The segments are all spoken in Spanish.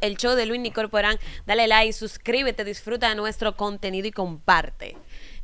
el show de Luis Nicorporán. Dale like, suscríbete, disfruta de nuestro contenido y comparte.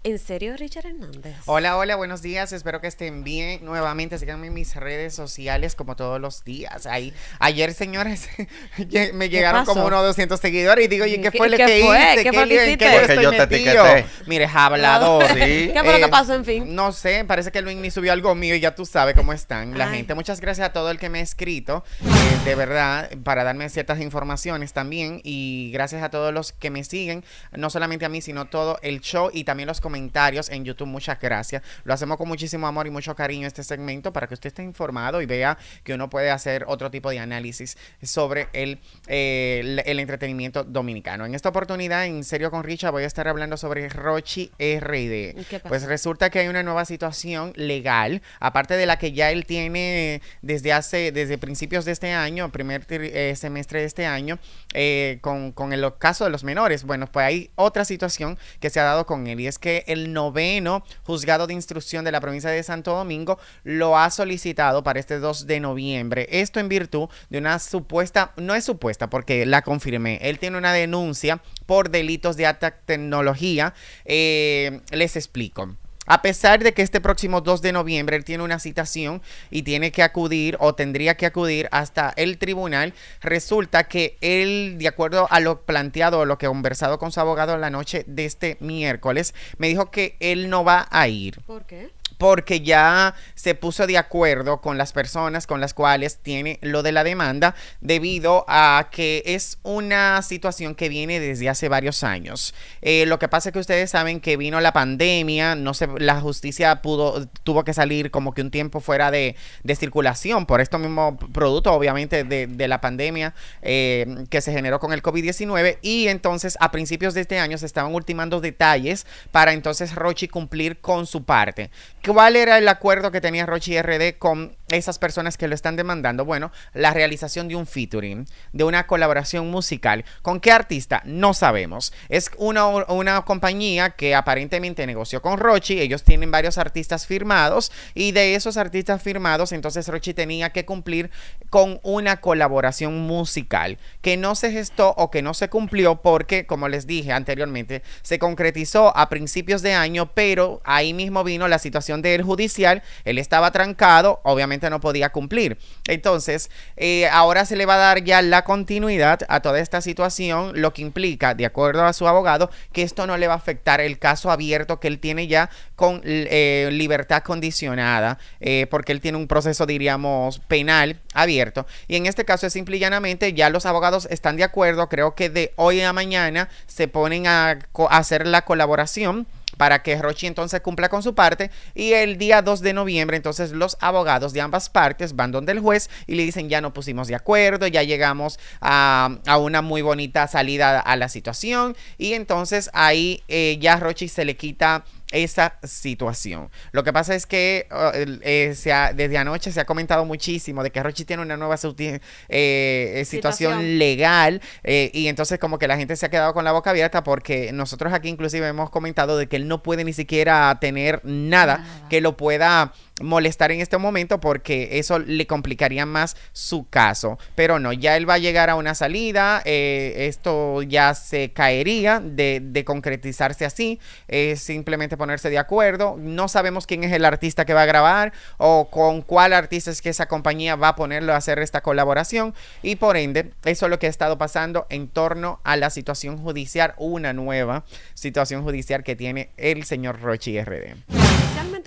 ¿En serio, Richard Hernández? Hola, hola, buenos días. Espero que estén bien. Nuevamente, síganme en mis redes sociales como todos los días. Ahí, ayer, señores, me llegaron como unos 200 seguidores y digo, ¿y qué, fue lo que ¿Qué, ¿Qué, qué Porque yo te Mire, hablador. ¿Qué fue lo que pasó, en fin? No sé, parece que Luis ni subió algo mío y ya tú sabes cómo están la gente. Muchas gracias a todo el que me ha escrito, eh, de verdad, para darme ciertas informaciones también. Y gracias a todos los que me siguen, no solamente a mí, sino todo el show y también los comentarios en YouTube. Muchas gracias. Lo hacemos con muchísimo amor y mucho cariño este segmento para que usted esté informado y vea que uno puede hacer otro tipo de análisis sobre el, eh, el, entretenimiento dominicano. En esta oportunidad, en serio con Richa, voy a estar hablando sobre Rochi RD. Pues resulta que hay una nueva situación legal, aparte de la que ya él tiene desde hace, desde principios de este año, primer eh, semestre de este año, eh, con, con el caso de los menores. Bueno, pues hay otra situación que se ha dado con él y es que el noveno juzgado de instrucción de la provincia de Santo Domingo lo ha solicitado para este 2 de noviembre. Esto en virtud de una supuesta, no es supuesta porque la confirmé, él tiene una denuncia por delitos de alta tecnología. Eh, les explico. A pesar de que este próximo 2 de noviembre él tiene una citación y tiene que acudir o tendría que acudir hasta el tribunal, resulta que él, de acuerdo a lo planteado, lo que ha conversado con su abogado en la noche de este miércoles, me dijo que él no va a ir. ¿Por qué? porque ya se puso de acuerdo con las personas con las cuales tiene lo de la demanda debido a que es una situación que viene desde hace varios años. Eh, lo que pasa es que ustedes saben que vino la pandemia, no se, la justicia pudo, tuvo que salir como que un tiempo fuera de, circulación por esto mismo producto, obviamente, de, la pandemia eh, que se generó con el COVID-19 y entonces a principios de este año se estaban ultimando detalles para entonces Rochi cumplir con su parte. ¿Cuál era el acuerdo que tenía Rochi RD con esas personas que lo están demandando, bueno, la realización de un featuring, de una colaboración musical. ¿Con qué artista? No sabemos. Es una, una compañía que aparentemente negoció con Rochi. Ellos tienen varios artistas firmados y de esos artistas firmados, entonces Rochi tenía que cumplir con una colaboración musical que no se gestó o que no se cumplió porque, como les dije anteriormente, se concretizó a principios de año, pero ahí mismo vino la situación del judicial. Él estaba trancado, obviamente no podía cumplir. Entonces, eh, ahora se le va a dar ya la continuidad a toda esta situación, lo que implica, de acuerdo a su abogado, que esto no le va a afectar el caso abierto que él tiene ya con eh, libertad condicionada, eh, porque él tiene un proceso, diríamos, penal abierto. Y en este caso es simple y llanamente, ya los abogados están de acuerdo, creo que de hoy a mañana se ponen a hacer la colaboración para que Rochi entonces cumpla con su parte y el día 2 de noviembre entonces los abogados de ambas partes van donde el juez y le dicen ya no pusimos de acuerdo, ya llegamos a, a una muy bonita salida a la situación y entonces ahí eh, ya Rochi se le quita esa situación. Lo que pasa es que oh, eh, desde anoche se ha comentado muchísimo de que Rochi tiene una nueva eh, eh, situación, legal y entonces como que la gente se ha quedado con la boca abierta porque nosotros aquí inclusive hemos comentado de que él no puede ni siquiera tener nada. que lo pueda molestar en este momento porque eso le complicaría más su caso. Pero no, ya él va a llegar a una salida, eh, esto ya se caería de, concretizarse así, es simplemente ponerse de acuerdo. No sabemos quién es el artista que va a grabar o con cuál artista es que esa compañía va a ponerlo a hacer esta colaboración y por ende eso es lo que ha estado pasando en torno a la situación judicial, una nueva situación judicial que tiene el señor Rochi RD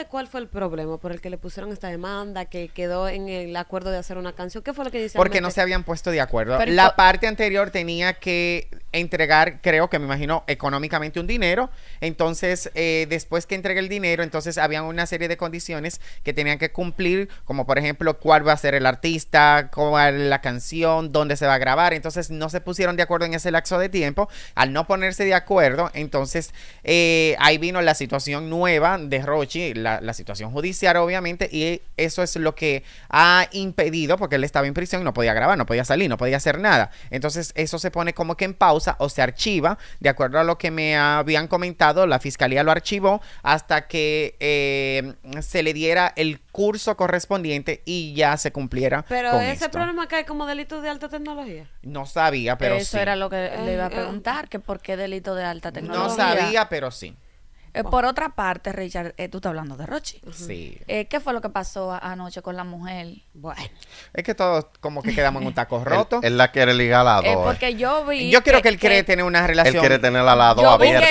cuál fue el problema por el que le pusieron esta demanda, que quedó en el acuerdo de hacer una canción. ¿Qué fue lo que dice? Porque no se habían puesto de acuerdo. la parte anterior tenía que entregar, creo que me imagino, económicamente un dinero. Entonces, eh, después que entregue el dinero, entonces habían una serie de condiciones que tenían que cumplir, como por ejemplo cuál va a ser el artista, cuál la canción, dónde se va a grabar. Entonces, no se pusieron de acuerdo en ese laxo de tiempo. Al no ponerse de acuerdo, entonces eh, ahí vino la situación nueva de Rochi, la, situación judicial, obviamente, y eso es lo que ha impedido, porque él estaba en prisión y no podía grabar, no podía salir, no podía hacer nada. Entonces, eso se pone como que en pausa o se archiva, de acuerdo a lo que me habían comentado, la fiscalía lo archivó hasta que eh, se le diera el curso correspondiente y ya se cumpliera. Pero ese problema cae como delito de alta tecnología. No sabía, pero Eso era lo que le iba a eh, eh. preguntar, que por qué delito de alta tecnología. No sabía, pero sí. Eh, por otra parte, Richard, eh, tú estás hablando de Rochi. Sí. Eh, ¿Qué fue lo que pasó anoche con la mujer? Bueno. Es que todos como que quedamos en un taco roto. Él la quiere ligar a la dos. porque yo vi. Yo creo que, él quiere tener una relación. Él quiere tener a la dos abierta.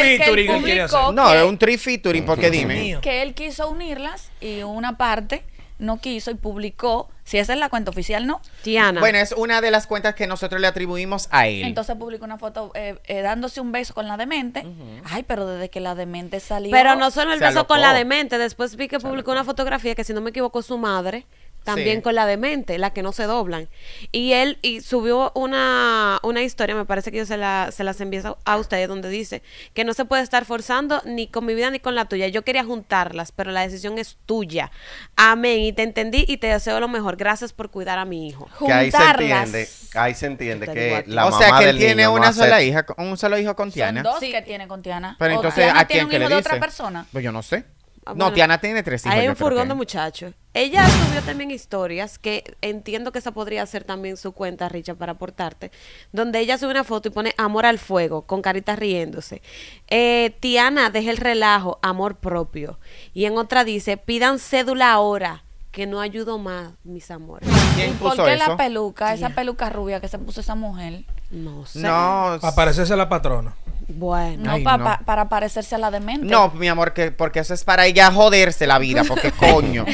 No, es un tri featuring, porque dime. Que él quiso unirlas y una parte no quiso y publicó, si esa es la cuenta oficial, ¿no? Tiana. Bueno, es una de las cuentas que nosotros le atribuimos a él. Entonces publicó una foto eh, eh, dándose un beso con la demente. Ay, pero desde que la demente salió. Pero no solo el beso con la demente, después vi que publicó una fotografía que, si no me equivoco, su madre también con la demente, la que no se doblan. Y él y subió una, una historia, me parece que yo se, la, se las envié a ustedes, donde dice que no se puede estar forzando ni con mi vida ni con la tuya. Yo quería juntarlas, pero la decisión es tuya. Amén. Y te entendí y te deseo lo mejor. Gracias por cuidar a mi hijo. Que ahí se entiende, ahí se entiende que O sea, que tiene una sola hija, un solo hijo con Tiana. dos que tiene con Tiana. Pero entonces, ¿a tiene un hijo le de otra persona. Pues yo no sé. Ah, no, Tiana tiene tres hijos. Hay un furgón de muchachos. Ella subió también historias que entiendo que esa podría ser también su cuenta, Richa para aportarte, donde ella sube una foto y pone amor al fuego, con caritas riéndose. Eh, Tiana, deja el relajo, amor propio. Y en otra dice, pidan cédula ahora que no ayudo más, mis amores. ¿Quién puso qué la peluca, esa peluca rubia que se puso esa mujer? No sé. Aparece esa la patrona. Bueno, no. para parecerse a la de demente. No, mi amor, que, porque eso es para ella joderse la vida, porque coño.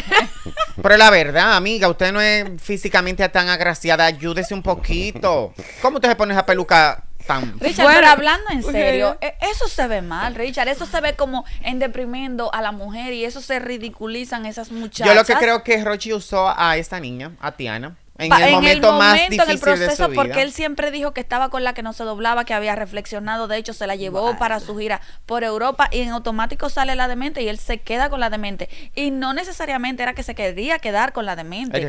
Pero la verdad, amiga, usted no es físicamente tan agraciada, ayúdese un poquito. ¿Cómo usted se pone esa peluca Tan Richard, hablando en serio, e, eso se ve mal, Richard. Eso se ve como en deprimiendo a la mujer y eso se ridiculizan esas muchachas. Yo lo que creo que Rochi usó a esta niña, a Tiana, en, el, momento más difícil proceso, de su porque él siempre dijo que estaba con la que no se doblaba, que había reflexionado, de hecho se la llevó para su gira por Europa y en automático sale la demente y él se queda con la demente. Y no necesariamente era que se quería quedar con la demente.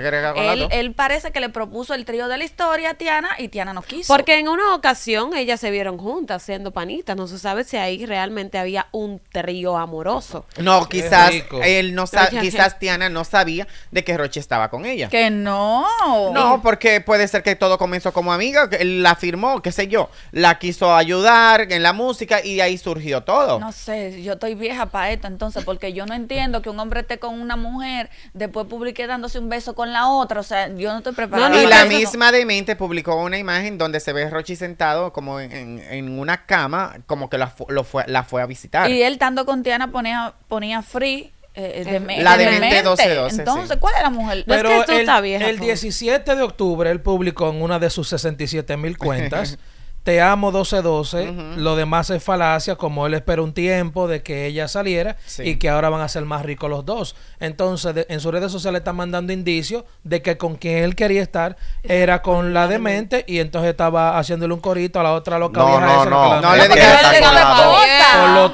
él, parece que le propuso el trío de la historia a Tiana y Tiana no quiso. Porque en una ocasión ellas se vieron juntas siendo panitas, no se sabe si ahí realmente había un trío amoroso. No, quizás él no quizás Tiana no sabía de que Roche estaba con ella. Que no no. porque puede ser que todo comenzó como amiga, que la firmó, qué sé yo, la quiso ayudar en la música y ahí surgió todo. No sé, yo estoy vieja para esto entonces, porque yo no entiendo que un hombre esté con una mujer, después publique dándose un beso con la otra, o sea, yo no estoy preparada. y la misma de mente publicó una imagen donde se ve Rochi sentado como en, una cama, como que la, lo fue, la fue a visitar. Y él, tanto con Tiana, ponía, ponía free eh, de, eh, la de, de Entonces, ¿cuál es la mujer? Pero es que el, el 17 de octubre él publicó en una de sus 67 mil cuentas te amo 1212, lo demás es falacia, como él espera un tiempo de que ella saliera y que ahora van a ser más ricos los dos. Entonces, en sus redes sociales están mandando indicios de que con quien él quería estar era con la demente y entonces estaba haciéndole un corito a la otra loca no, vieja. No, no, no, no le digas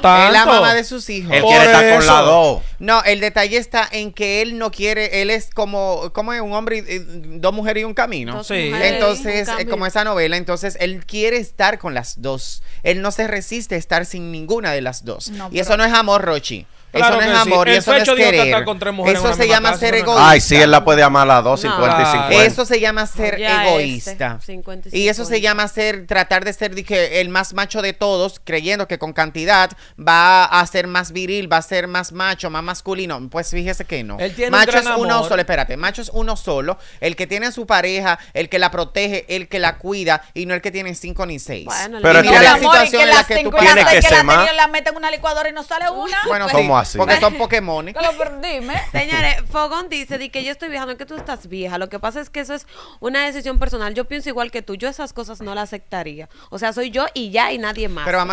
con la mamá de sus hijos. Él quiere estar con la dos. No, el detalle está en que él no quiere, él es como, como es un hombre, dos mujeres y un camino. Entonces, eh, como esa novela, entonces él quiere estar con las dos. Él no se resiste a estar sin ninguna de las dos. y eso no es amor, Rochi eso no es amor, y eso no es querer. Eso se llama ser egoísta. Ay, sí, él la puede amar a las dos, Cincuenta 50 y 50. Eso se llama ser este, egoísta. y, eso se llama ser, tratar de ser dije, el más macho de todos, creyendo que con cantidad va a ser más viril, va a ser más macho, más masculino. Pues fíjese que no. Él tiene macho es uno solo, espérate, macho es uno solo, el que tiene a su pareja, el que la protege, el que la cuida, y no el que tiene cinco ni seis. Bueno, Pero mira la situación en la que tú tienes que ser más. La meten en una licuadora y no sale una. Bueno, porque son Pokémon. dime. Señores, Fogón dice de que yo estoy vieja, no que tú estás vieja. Lo que pasa es que eso es una decisión personal. Yo pienso igual que tú. Yo esas cosas no las aceptaría. O sea, soy yo y ya y nadie más. Pero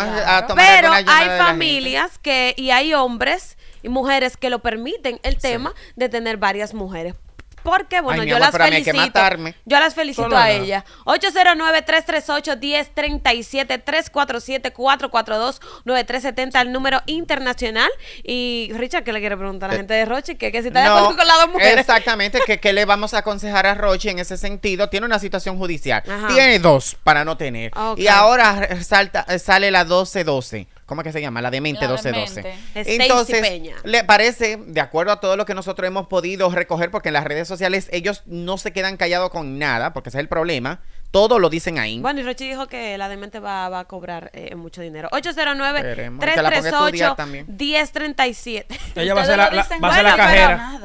Pero hay familias que y hay hombres y mujeres que lo permiten el tema de tener varias mujeres porque, bueno, yo las felicito. Yo las felicito a ella. 809-338-1037, 347-442-9370, el número internacional. Y Richard, ¿qué le quiere preguntar a la eh, gente de Rochi? Que, que si está no, de acuerdo con las dos mujeres. Exactamente, que qué le vamos a aconsejar a Rochi en ese sentido. Tiene una situación judicial. Tiene dos para no tener. Ah, y ahora salta, sale la 1212. 12 ¿cómo es que se llama? La Demente 1212. Entonces, le parece, de acuerdo a todo lo que nosotros hemos podido recoger, porque en las redes sociales ellos no se quedan callados con nada, porque ese es el problema. Todo lo dicen ahí. Bueno, y Rochi dijo que la demente va, a cobrar eh, mucho dinero. 809-338-1037. Ella va a ser la, la, va a ser la cajera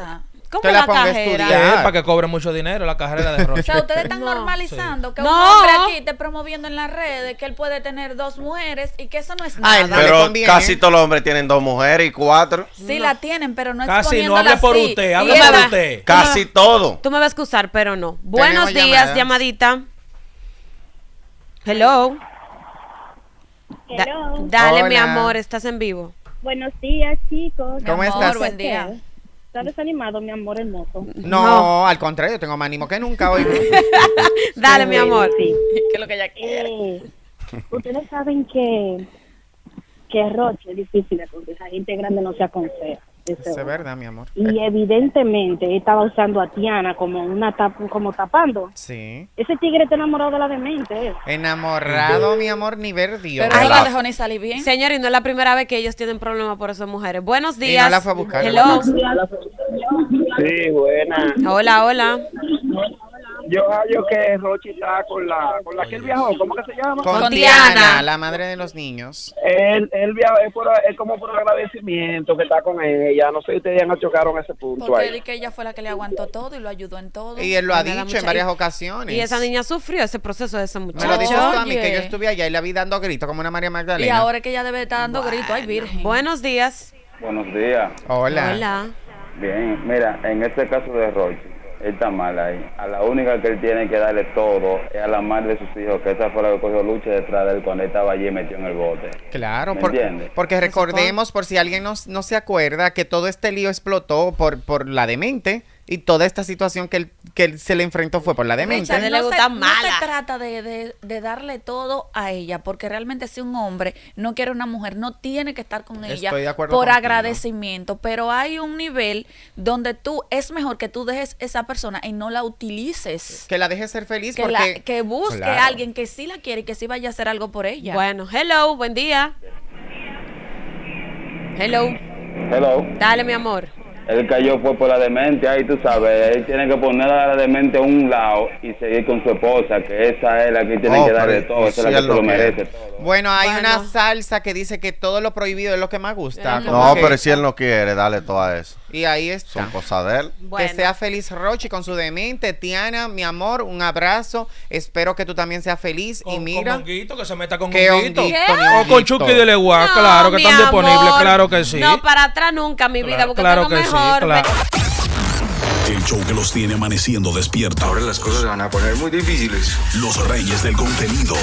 la, para que cobre mucho dinero la carrera de Roche. O sea, ustedes están normalizando que un hombre aquí esté promoviendo en las redes que él puede tener dos mujeres y que eso no es nada. pero casi todos los hombres tienen dos mujeres y cuatro. Sí, la tienen, pero no es Casi, no hable por usted, hable por usted. Casi todo. Tú me vas a excusar, pero no. Buenos días, llamadita. Hello. Hello. dale, mi amor, estás en vivo. Buenos días, chicos. ¿Cómo estás? Buen día. ¿Estás desanimado, mi amor hermoso. No, no. al contrario, tengo más ánimo que nunca hoy. Dale, mi amor. Que lo que eh, ustedes saben que, que Roche es difícil porque esa Gente grande no se aconseja. Es verdad, mi amor. Y eh. evidentemente estaba usando a Tiana como una tap como tapando. Sí. Ese tigre está enamorado de la demente. Eh. Enamorado, mi amor, ni ver Dios. Pero no dejó ni salir bien. Señor, y no es la primera vez que ellos tienen problemas por esas mujeres. Buenos días. Y Sí, buena. Hola, hola yo hallo ah, que Rochi está con la, con la que él viajó, ¿cómo que se llama? Con, Diana, la madre de los niños. Él, él viajó, es, por, es como por agradecimiento que está con ella, no sé si ustedes ya chocaron ese punto Porque Él y que ella fue la que le aguantó todo y lo ayudó en todo. Y él lo ha dicho en varias ocasiones. Y esa niña sufrió ese proceso de ese muchacho. Me lo dijo tú a mí, que yo estuve allá y la vi dando gritos como una María Magdalena. Y ahora es que ella debe estar dando grito gritos, ay virgen. Buenos días. Buenos días. Hola. Hola. Bien, mira, en este caso de Rochi, está mal ahí. A la única que él tiene que darle todo es a la madre de sus hijos, que esa fue la que cogió lucha detrás de él cuando él estaba allí y metió en el bote. Claro, porque, porque recordemos, por si alguien no, no se acuerda, que todo este lío explotó por, por la demente. Y toda esta situación que él, se le enfrentó fue por la demencia. No, se, trata de, darle todo a ella, porque realmente si un hombre no quiere una mujer, no tiene que estar con ella por agradecimiento. Pero hay un nivel donde tú es mejor que tú dejes esa persona y no la utilices. Que la dejes ser feliz. Que, busque a alguien que sí la quiere y que sí vaya a hacer algo por ella. Bueno, hello, buen día. Hello. Hello. Dale, mi amor. Él cayó fue por la demente, ahí tú sabes, él tiene que poner a la demente a un lado y seguir con su esposa, que esa es la que tiene que oh, darle todo, esa es la que, lo merece. Todo. Bueno, hay una salsa que dice que todo lo prohibido es lo que más gusta. No, pero si él no quiere, dale todo a eso. Y ahí está. Son cosas de él. Que sea feliz Rochi con su demente. Tiana, mi amor, un abrazo. Espero que tú también seas feliz. y mira. Con honguito, que se meta con honguito. O con Chucky de Legua, claro, que están disponibles, claro que sí. No, para atrás nunca, mi vida, claro, porque que el show que los tiene amaneciendo despierto. Ahora las cosas se van a poner muy difíciles. Los reyes del contenido.